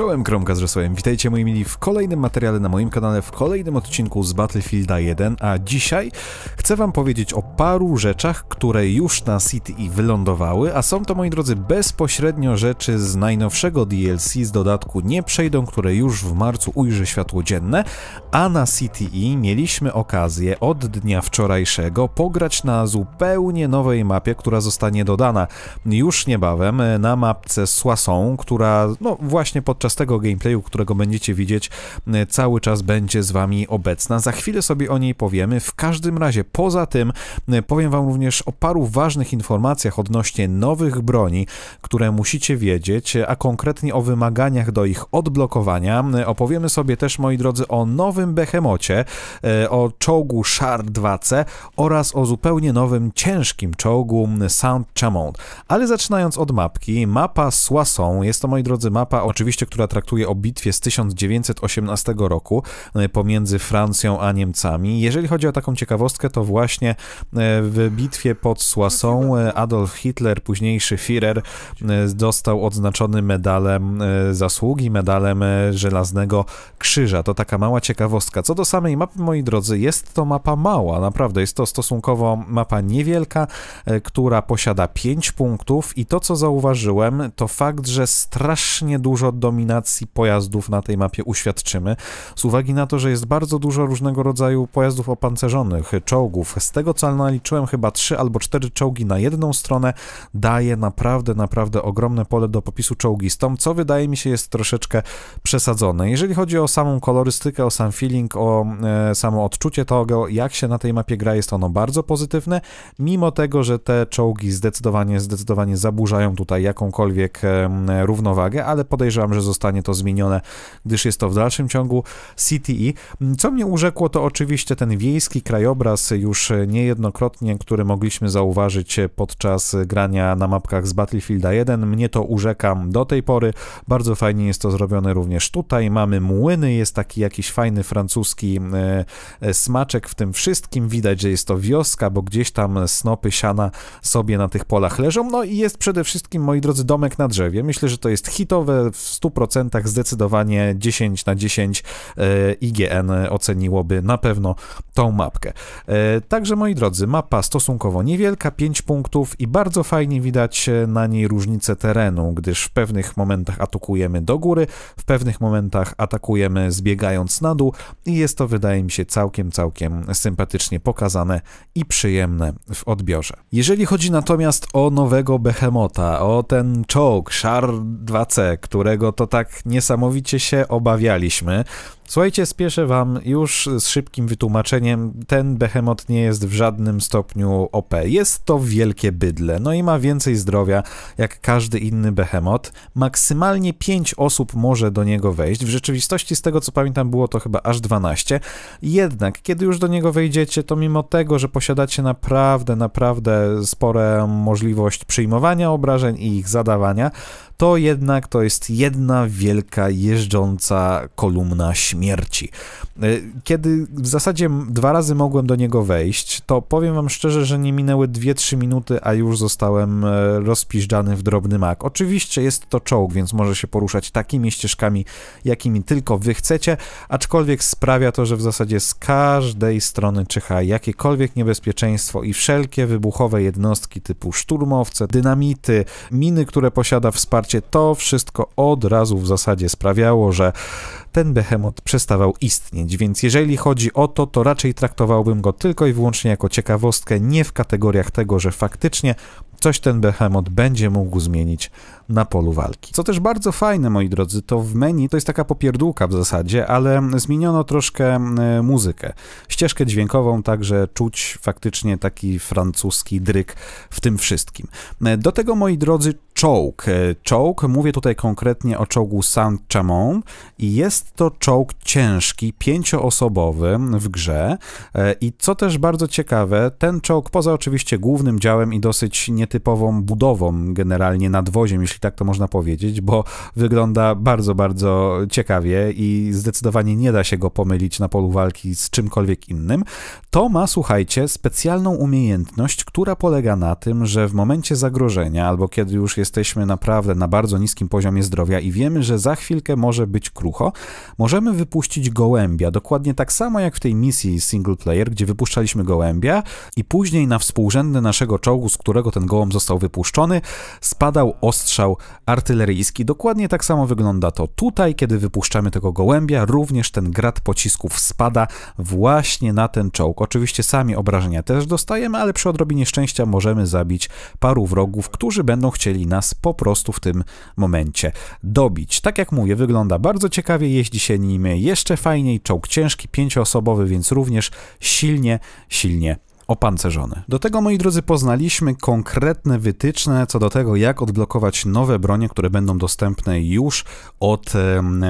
Czołem Kromka z Rzesłem. witajcie moi mili w kolejnym materiale na moim kanale, w kolejnym odcinku z Battlefielda 1, a dzisiaj chcę wam powiedzieć o paru rzeczach, które już na CTI wylądowały, a są to moi drodzy bezpośrednio rzeczy z najnowszego DLC z dodatku Nie Przejdą, które już w marcu ujrzy światło dzienne, a na CTI mieliśmy okazję od dnia wczorajszego pograć na zupełnie nowej mapie, która zostanie dodana już niebawem e, na mapce Soissons, która no właśnie podczas podczas tego gameplayu, którego będziecie widzieć, e, cały czas będzie z wami obecna. Za chwilę sobie o niej powiemy. W każdym razie, poza tym, e, powiem wam również o paru ważnych informacjach odnośnie nowych broni, które musicie wiedzieć, a konkretnie o wymaganiach do ich odblokowania. E, opowiemy sobie też, moi drodzy, o nowym Behemocie, o czołgu Shard 2C oraz o zupełnie nowym, ciężkim czołgu Sound Chamont. Ale zaczynając od mapki, mapa Soissons, jest to, moi drodzy, mapa oczywiście, która traktuje o bitwie z 1918 roku e, pomiędzy Francją a Niemcami. Jeżeli chodzi o taką ciekawostkę, to właśnie e, w bitwie pod Soissons e, Adolf Hitler, późniejszy Führer, został odznaczony medalem zasługi, medalem żelaznego krzyża. To taka mała ciekawostka. Co do samej mapy, moi drodzy, jest to mapa mała, naprawdę. Jest to stosunkowo mapa niewielka, która posiada 5 punktów i to, co zauważyłem, to fakt, że strasznie dużo dominuje pojazdów na tej mapie uświadczymy, z uwagi na to, że jest bardzo dużo różnego rodzaju pojazdów opancerzonych, czołgów. Z tego co naliczyłem chyba 3 albo 4 czołgi na jedną stronę, daje naprawdę, naprawdę ogromne pole do popisu czołgistą, co wydaje mi się jest troszeczkę przesadzone. Jeżeli chodzi o samą kolorystykę, o sam feeling, o e, samo odczucie tego, jak się na tej mapie gra, jest ono bardzo pozytywne, mimo tego, że te czołgi zdecydowanie, zdecydowanie zaburzają tutaj jakąkolwiek e, równowagę, ale podejrzewam, że zostanie to zmienione, gdyż jest to w dalszym ciągu CTE. Co mnie urzekło, to oczywiście ten wiejski krajobraz już niejednokrotnie, który mogliśmy zauważyć podczas grania na mapkach z Battlefielda 1. Mnie to urzekam do tej pory. Bardzo fajnie jest to zrobione również tutaj. Mamy młyny, jest taki jakiś fajny francuski e, smaczek w tym wszystkim. Widać, że jest to wioska, bo gdzieś tam snopy siana sobie na tych polach leżą. No i jest przede wszystkim, moi drodzy, domek na drzewie. Myślę, że to jest hitowe w 100%. 100% zdecydowanie 10 na 10 e, IGN oceniłoby na pewno tą mapkę. E, także moi drodzy, mapa stosunkowo niewielka, 5 punktów i bardzo fajnie widać e, na niej różnice terenu, gdyż w pewnych momentach atakujemy do góry, w pewnych momentach atakujemy zbiegając na dół i jest to wydaje mi się całkiem, całkiem sympatycznie pokazane i przyjemne w odbiorze. Jeżeli chodzi natomiast o nowego Behemota, o ten czołg Shar 2C, którego to tak niesamowicie się obawialiśmy. Słuchajcie, spieszę wam już z szybkim wytłumaczeniem. Ten behemoth nie jest w żadnym stopniu OP. Jest to wielkie bydle, no i ma więcej zdrowia jak każdy inny behemoth. Maksymalnie 5 osób może do niego wejść. W rzeczywistości, z tego co pamiętam, było to chyba aż 12. Jednak, kiedy już do niego wejdziecie, to mimo tego, że posiadacie naprawdę, naprawdę spore możliwość przyjmowania obrażeń i ich zadawania, to jednak to jest jedna wielka jeżdżąca kolumna śmierci. E, kiedy w zasadzie dwa razy mogłem do niego wejść, to powiem wam szczerze, że nie minęły 2-3 minuty, a już zostałem e, rozpiżdżany w drobny mak. Oczywiście jest to czołg, więc może się poruszać takimi ścieżkami, jakimi tylko wy chcecie, aczkolwiek sprawia to, że w zasadzie z każdej strony czyha jakiekolwiek niebezpieczeństwo i wszelkie wybuchowe jednostki typu szturmowce, dynamity, miny, które posiada wsparcie starcie, to wszystko od razu w zasadzie sprawiało, że ten behemoth przestawał istnieć, więc jeżeli chodzi o to, to raczej traktowałbym go tylko i wyłącznie jako ciekawostkę, nie w kategoriach tego, że faktycznie coś ten behemot będzie mógł zmienić na polu walki. Co też bardzo fajne, moi drodzy, to w menu to jest taka popierdółka w zasadzie, ale zmieniono troszkę e, muzykę. Ścieżkę dźwiękową, także czuć faktycznie taki francuski dryk w tym wszystkim. E, do tego, moi drodzy, czołg. E, czołg, mówię tutaj konkretnie o czołgu Saint-Chamond i jest to czołg ciężki, pięcioosobowy w grze i co też bardzo ciekawe, ten czołg poza oczywiście głównym działem i dosyć nie nietypową budową generalnie nadwoziem, jeśli tak to można powiedzieć, bo wygląda bardzo, bardzo ciekawie i zdecydowanie nie da się go pomylić na polu walki z czymkolwiek innym, to ma, słuchajcie, specjalną umiejętność, która polega na tym, że w momencie zagrożenia albo kiedy już jesteśmy naprawdę na bardzo niskim poziomie zdrowia i wiemy, że za chwilkę może być krucho, możemy wypuścić gołębia, dokładnie tak samo jak w tej misji single player, gdzie wypuszczaliśmy gołębia i później na współrzędne naszego czołgu, z którego ten gołębia został wypuszczony, spadał ostrzał artyleryjski. Dokładnie tak samo wygląda to tutaj, kiedy wypuszczamy tego gołębia, również ten grad pocisków spada właśnie na ten czołg. Oczywiście sami obrażenia też dostajemy, ale przy odrobinie szczęścia możemy zabić paru wrogów, którzy będą chcieli nas po prostu w tym momencie dobić. Tak jak mówię, wygląda bardzo ciekawie, jeździ się nim jeszcze fajniej, czołg ciężki, pięcioosobowy, więc również silnie, silnie opancerzony. Do tego, moi drodzy, poznaliśmy konkretne wytyczne co do tego, jak odblokować nowe bronie, które będą dostępne już od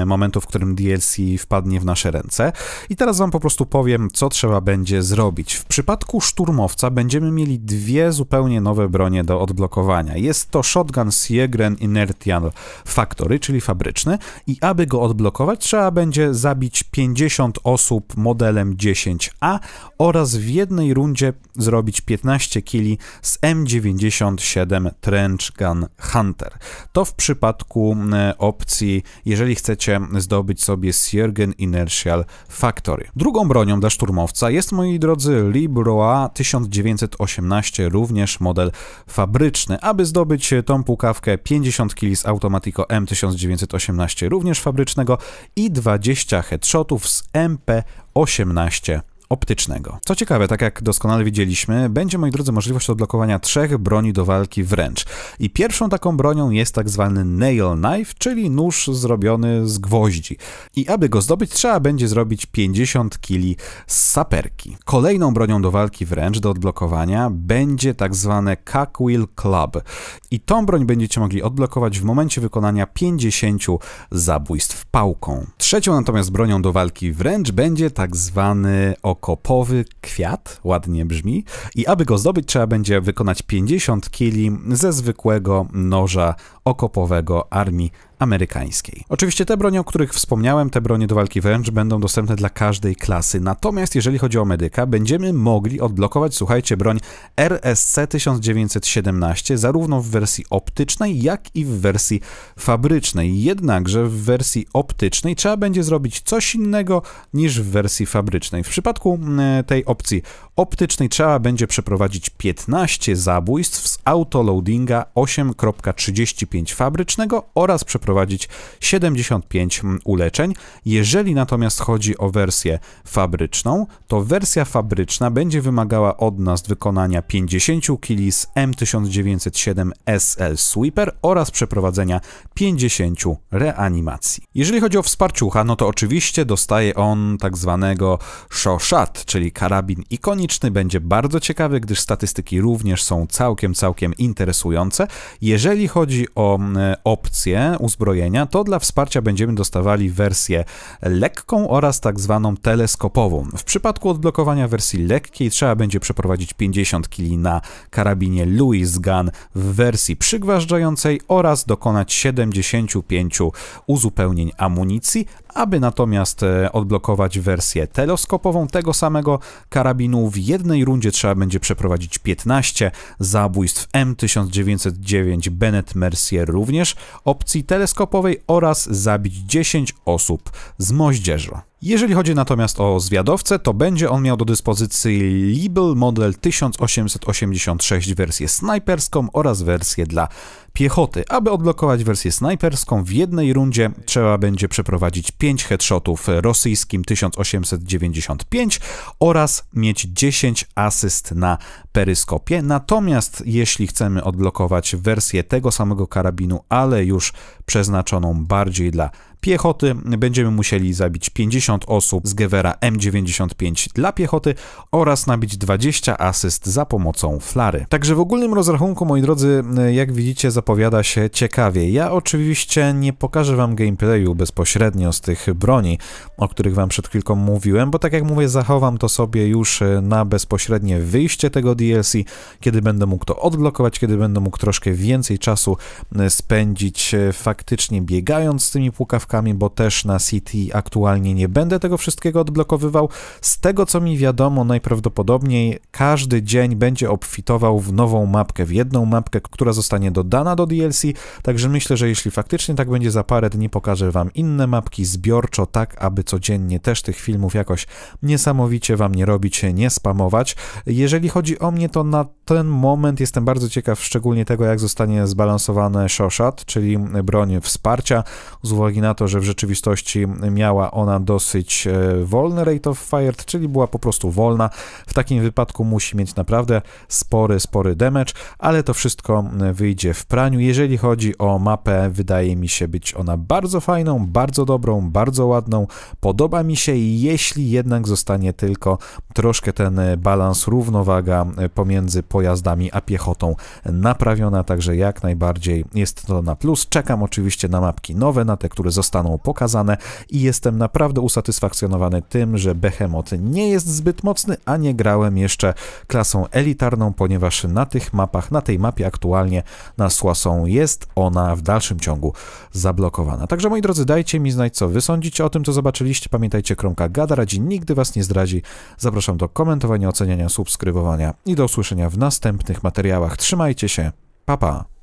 momentu, w którym DLC wpadnie w nasze ręce. I teraz wam po prostu powiem, co trzeba będzie zrobić. W przypadku szturmowca będziemy mieli dwie zupełnie nowe bronie do odblokowania. Jest to shotgun Siegren Inertial Factory, czyli fabryczny i aby go odblokować trzeba będzie zabić 50 osób modelem 10A oraz w jednej rundzie zrobić 15 kili z M97 Trench Gun Hunter. To w przypadku e, opcji, jeżeli chcecie zdobyć sobie Siergen Inertial Factory. Drugą bronią dla szturmowca jest, moi drodzy, Libroa 1918, również model fabryczny. Aby zdobyć tą pukawkę 50 kili z Automatico M1918, również fabrycznego i 20 headshotów z MP18 optycznego. Co ciekawe, tak jak doskonale widzieliśmy, będzie, moi drodzy, możliwość odblokowania trzech broni do walki wręcz. I pierwszą taką bronią jest tak zwany nail knife, czyli nóż zrobiony z gwoździ. I aby go zdobyć, trzeba będzie zrobić 50 kili z saperki. Kolejną bronią do walki wręcz do odblokowania będzie tak zwane Cockwheel Club. I tą broń będziecie mogli odblokować w momencie wykonania 50 zabójstw pałką. Trzecią natomiast bronią do walki wręcz będzie tak zwany ok okopowy kwiat, ładnie brzmi, i aby go zdobyć trzeba będzie wykonać 50 kili ze zwykłego noża okopowego armii amerykańskiej. Oczywiście te bronie, o których wspomniałem, te bronie do walki wręcz będą dostępne dla każdej klasy. Natomiast jeżeli chodzi o medyka, będziemy mogli odblokować, słuchajcie, broń RSC 1917 zarówno w wersji optycznej, jak i w wersji fabrycznej. Jednakże w wersji optycznej trzeba będzie zrobić coś innego niż w wersji fabrycznej. W przypadku mm, tej opcji optycznej trzeba będzie przeprowadzić 15 zabójstw z autoloadinga 8.35 fabrycznego oraz przeprowadzić przeprowadzić 75 uleczeń. Jeżeli natomiast chodzi o wersję fabryczną, to wersja fabryczna będzie wymagała od nas wykonania 50 kili z M1907 SL Sweeper oraz przeprowadzenia 50 reanimacji. Jeżeli chodzi o wsparciucha, no to oczywiście dostaje on tak zwanego Shoshat, czyli karabin ikoniczny, będzie bardzo ciekawy, gdyż statystyki również są całkiem, całkiem interesujące. Jeżeli chodzi o e, opcję uzbrojenia, uzbrojenia, to dla wsparcia będziemy dostawali wersję lekką oraz tak zwaną teleskopową. W przypadku odblokowania wersji lekkiej trzeba będzie przeprowadzić 50 kg na karabinie Louis Gun w wersji przygważdżającej oraz dokonać 75 uzupełnień amunicji, aby natomiast e, odblokować wersję teleskopową tego samego karabinu w jednej rundzie trzeba będzie przeprowadzić 15 zabójstw M1909 Bennett Mercier również opcji teleskopowej teleskopowej oraz zabić 10 osób z moździerza. Jeżeli chodzi natomiast o zwiadowcę, to będzie on miał do dyspozycji Libel model 1886 wersję snajperską oraz wersję dla piechoty. Aby odblokować wersję snajperską w jednej rundzie trzeba będzie przeprowadzić 5 headshotów rosyjskim 1895 oraz mieć 10 asyst na peryskopie. Natomiast jeśli chcemy odblokować wersję tego samego karabinu, ale już przeznaczoną bardziej dla piechoty. Będziemy musieli zabić 50 osób z Gewera M95 dla piechoty oraz nabić 20 asyst za pomocą flary. Także w ogólnym rozrachunku, moi drodzy, y, jak widzicie, zapowiada się ciekawie. Ja oczywiście nie pokażę wam gameplayu bezpośrednio z tych broni, o których wam przed chwilką mówiłem, bo tak jak mówię, zachowam to sobie już y, na bezpośrednie wyjście tego DLC, kiedy będę mógł to odblokować, kiedy będę mógł troszkę więcej czasu y, spędzić faktycznie biegając z tymi pukawkami bo też na City aktualnie nie będę tego wszystkiego odblokowywał. Z tego co mi wiadomo, najprawdopodobniej każdy dzień będzie obfitował w nową mapkę, w jedną mapkę, która zostanie dodana do DLC, także myślę, że jeśli faktycznie tak będzie za parę dni, pokażę wam inne mapki zbiorczo, tak aby codziennie też tych filmów jakoś niesamowicie wam nie robić, nie spamować. Jeżeli chodzi o mnie, to na ten moment jestem bardzo ciekaw szczególnie tego, jak zostanie zbalansowane Shoshat, czyli broń wsparcia, z uwagi na to, to, że w rzeczywistości miała ona dosyć e, wolny rate of fire, czyli była po prostu wolna. W takim wypadku musi mieć naprawdę spory, spory damage, ale to wszystko wyjdzie w praniu. Jeżeli chodzi o mapę, wydaje mi się być ona bardzo fajną, bardzo dobrą, bardzo ładną. Podoba mi się, jeśli jednak zostanie tylko troszkę ten balans, równowaga e, pomiędzy pojazdami a piechotą naprawiona, także jak najbardziej jest to na plus. Czekam oczywiście na mapki nowe, na te, które zostały zostaną pokazane i jestem naprawdę usatysfakcjonowany tym, że Behemoth nie jest zbyt mocny, a nie grałem jeszcze klasą elitarną, ponieważ na tych mapach, na tej mapie aktualnie na Słasą jest ona w dalszym ciągu zablokowana. Także moi drodzy, dajcie mi znać, co wy sądzicie o tym, co zobaczyliście. Pamiętajcie, Kromka gada radzi, nigdy was nie zdradzi. Zapraszam do komentowania, oceniania, subskrybowania i do usłyszenia w następnych materiałach. Trzymajcie się, pa pa!